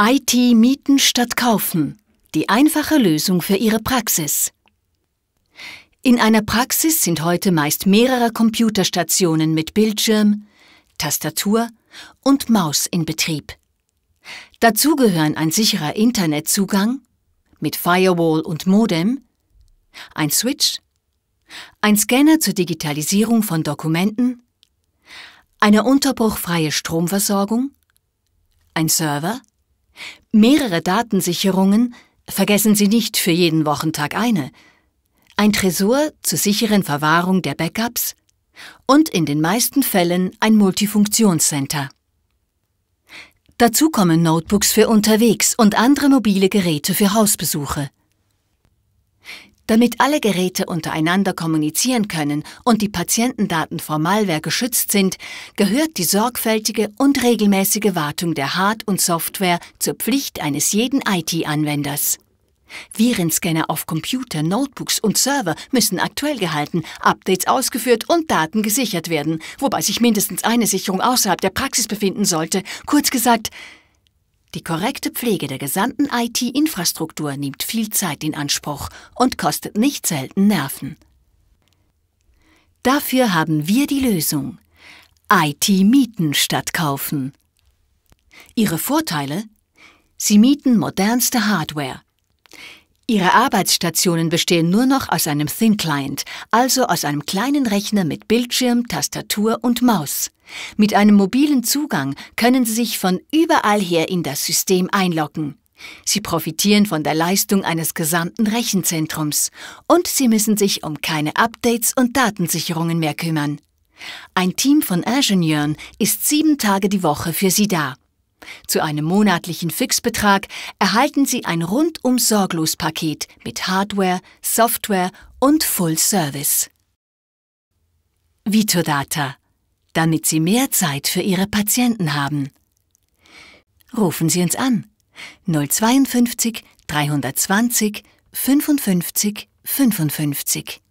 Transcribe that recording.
IT mieten statt kaufen. Die einfache Lösung für Ihre Praxis. In einer Praxis sind heute meist mehrere Computerstationen mit Bildschirm, Tastatur und Maus in Betrieb. Dazu gehören ein sicherer Internetzugang mit Firewall und Modem, ein Switch, ein Scanner zur Digitalisierung von Dokumenten, eine unterbruchfreie Stromversorgung, ein Server, Mehrere Datensicherungen, vergessen Sie nicht für jeden Wochentag eine. Ein Tresor zur sicheren Verwahrung der Backups und in den meisten Fällen ein Multifunktionscenter. Dazu kommen Notebooks für unterwegs und andere mobile Geräte für Hausbesuche. Damit alle Geräte untereinander kommunizieren können und die Patientendaten vor Malware geschützt sind, gehört die sorgfältige und regelmäßige Wartung der Hard- und Software zur Pflicht eines jeden IT-Anwenders. Virenscanner auf Computer, Notebooks und Server müssen aktuell gehalten, Updates ausgeführt und Daten gesichert werden, wobei sich mindestens eine Sicherung außerhalb der Praxis befinden sollte. Kurz gesagt, die korrekte Pflege der gesamten IT-Infrastruktur nimmt viel Zeit in Anspruch und kostet nicht selten Nerven. Dafür haben wir die Lösung. IT mieten statt kaufen. Ihre Vorteile? Sie mieten modernste Hardware, Ihre Arbeitsstationen bestehen nur noch aus einem Thin Client, also aus einem kleinen Rechner mit Bildschirm, Tastatur und Maus. Mit einem mobilen Zugang können Sie sich von überall her in das System einloggen. Sie profitieren von der Leistung eines gesamten Rechenzentrums und Sie müssen sich um keine Updates und Datensicherungen mehr kümmern. Ein Team von Ingenieuren ist sieben Tage die Woche für Sie da. Zu einem monatlichen Fixbetrag erhalten Sie ein rundum sorglos Paket mit Hardware, Software und Full Service. Vitodata, damit Sie mehr Zeit für Ihre Patienten haben. Rufen Sie uns an 052 320 55 55.